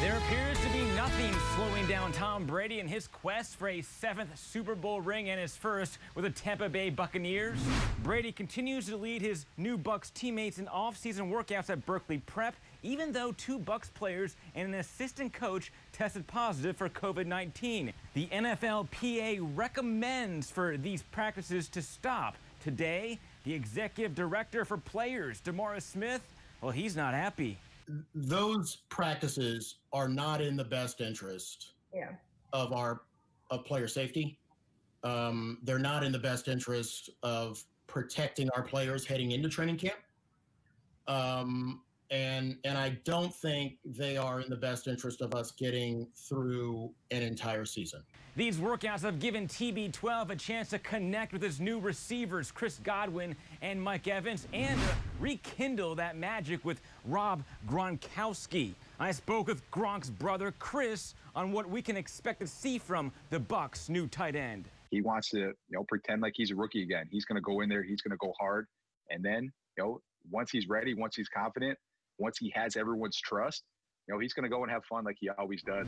There appears to be nothing slowing down Tom Brady in his quest for a seventh Super Bowl ring and his first with the Tampa Bay Buccaneers. Brady continues to lead his new Bucks teammates in offseason workouts at Berkeley Prep, even though two Bucks players and an assistant coach tested positive for COVID-19. The NFLPA recommends for these practices to stop. Today, the executive director for players, Demora Smith, well, he's not happy those practices are not in the best interest yeah. of our of player safety. Um, they're not in the best interest of protecting our players heading into training camp. Um, and and I don't think they are in the best interest of us getting through an entire season. These workouts have given TB12 a chance to connect with his new receivers, Chris Godwin and Mike Evans, and rekindle that magic with Rob Gronkowski. I spoke with Gronk's brother Chris on what we can expect to see from the Bucks' new tight end. He wants to, you know, pretend like he's a rookie again. He's going to go in there, he's going to go hard, and then, you know, once he's ready, once he's confident, once he has everyone's trust, you know, he's going to go and have fun like he always does.